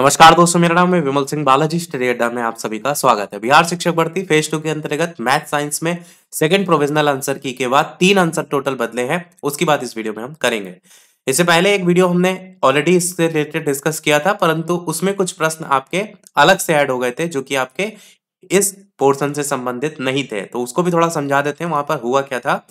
नमस्कार दोस्तों मेरा नाम है विमल सिंह बालाजी स्टडी अड्डा में आप सभी का स्वागत है बिहार शिक्षक भर्ती फेज टू के अंतर्गत मैथ साइंस में सेकंड प्रोविजनल आंसर की के बाद तीन आंसर टोटल बदले हैं उसकी बात इस वीडियो में हम करेंगे इससे पहले एक वीडियो हमने ऑलरेडी इससे रिलेटेड डिस्कस किया था परंतु उसमें कुछ प्रश्न आपके अलग से ऐड हो गए थे जो कि आपके इस पोर्सन से संबंधित नहीं थे तो उसको भी थोड़ा समझा देते हैं वहां पर हुआ क्या था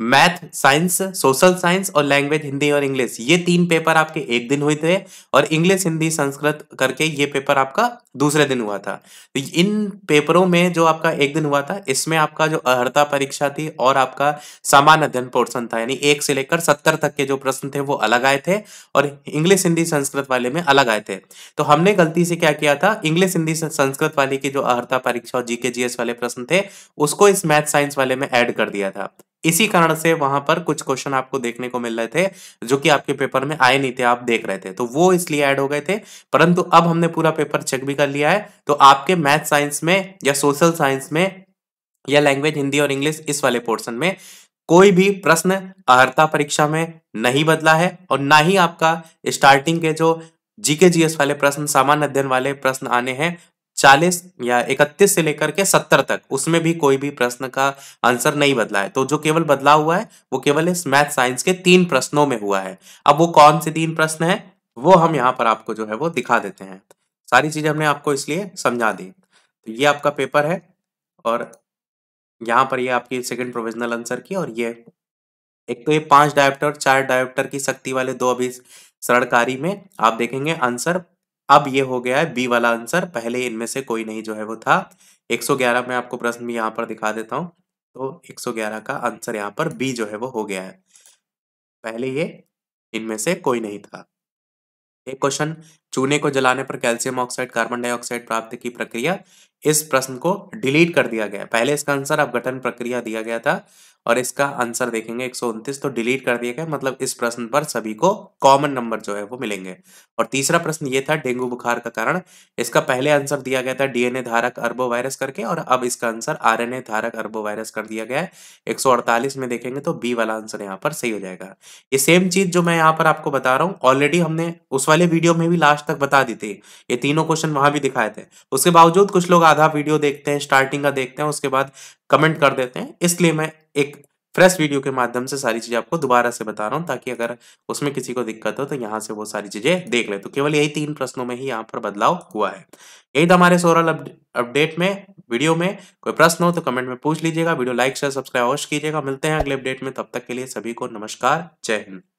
मैथ साइंस सोशल साइंस और लैंग्वेज हिंदी और इंग्लिश ये तीन पेपर आपके एक दिन हुए थे और इंग्लिश हिंदी संस्कृत करके ये पेपर आपका दूसरे दिन हुआ था तो इन पेपरों में जो आपका एक दिन हुआ था इसमें आपका जो अर्हता परीक्षा थी और आपका सामान्य अध्ययन पोर्सन था यानी एक से लेकर सत्तर तक के जो प्रश्न थे वो अलग आए थे और इंग्लिश हिंदी संस्कृत वाले में अलग आए थे तो हमने गलती से क्या किया था इंग्लिश हिंदी संस्कृत वाले की जो अर्हता परीक्षा और जीके जीएस वाले प्रश्न थे उसको इस मैथ साइंस वाले में एड कर दिया था इसी कारण से वहां पर कुछ क्वेश्चन आपको देखने को मिल रहे थे जो कि आपके पेपर में आए नहीं थे आप देख रहे थे तो वो इसलिए ऐड हो गए थे परंतु अब हमने पूरा पेपर चेक भी कर लिया है तो आपके मैथ साइंस में या सोशल साइंस में या लैंग्वेज हिंदी और इंग्लिश इस वाले पोर्शन में कोई भी प्रश्न अर्ता परीक्षा में नहीं बदला है और ना ही आपका स्टार्टिंग के जो जीके जीएस वाले प्रश्न सामान्य अध्ययन वाले प्रश्न आने हैं चालीस या इकतीस से लेकर के सत्तर तक उसमें भी कोई भी प्रश्न का आंसर नहीं बदला है तो जो केवल बदलाव हुआ है वो केवल इस मैथ साइंस के तीन प्रश्नों में हुआ है अब वो कौन से तीन प्रश्न है वो हम यहाँ पर आपको जो है वो दिखा देते हैं सारी चीजें हमने आपको इसलिए समझा दी तो ये आपका पेपर है और यहाँ पर ये आपकी सेकेंड प्रोविजनल आंसर की और ये एक तो ये पांच डायप्टर चार डायप्टर की शक्ति वाले दो अभी सरणकारी में आप देखेंगे आंसर अब ये हो गया है बी वाला आंसर पहले इनमें से कोई नहीं जो है वो था 111 में आपको प्रश्न भी यहाँ पर दिखा देता हूँ तो 111 का आंसर यहाँ पर बी जो है वो हो गया है पहले ये इनमें से कोई नहीं था एक क्वेश्चन चूने को जलाने पर कैल्शियम ऑक्साइड कार्बन डाइऑक्साइड प्राप्त की प्रक्रिया इस प्रश्न को डिलीट कर दिया गया पहले इसका आंसर अपघटन प्रक्रिया दिया गया था और इसका आंसर देखेंगे एक तो डिलीट कर दिया गया मतलब इस प्रश्न पर सभी को कॉमन नंबर जो है वो मिलेंगे और तीसरा प्रश्न ये था डेंगू बुखार का कारण इसका पहले आंसर दिया गया था डीएनए धारक वायरस करके और अब इसका आंसर आरएनए धारक वायरस कर दिया गया है एक में देखेंगे तो बी वाला आंसर यहाँ पर सही हो जाएगा ये सेम चीज जो मैं यहाँ पर आपको बता रहा हूँ ऑलरेडी हमने उस वाले वीडियो में भी लास्ट तक बता दी थी ये तीनों क्वेश्चन वहां भी दिखाए थे उसके बावजूद कुछ लोग आधा वीडियो देखते हैं स्टार्टिंग का देखते हैं उसके बाद कमेंट कर देते हैं इसलिए मैं एक फ्रेश वीडियो के माध्यम से सारी चीज़ें आपको दोबारा से बता रहा हूँ ताकि अगर उसमें किसी को दिक्कत हो तो यहाँ से वो सारी चीज़ें देख ले तो केवल यही तीन प्रश्नों में ही यहाँ पर बदलाव हुआ है यही था हमारे सोरल अपडेट में वीडियो में कोई प्रश्न हो तो कमेंट में पूछ लीजिएगा वीडियो लाइक शेयर सब्सक्राइब अवश्य कीजिएगा मिलते हैं अगले अपडेट में तब तक के लिए सभी को नमस्कार जय हिंद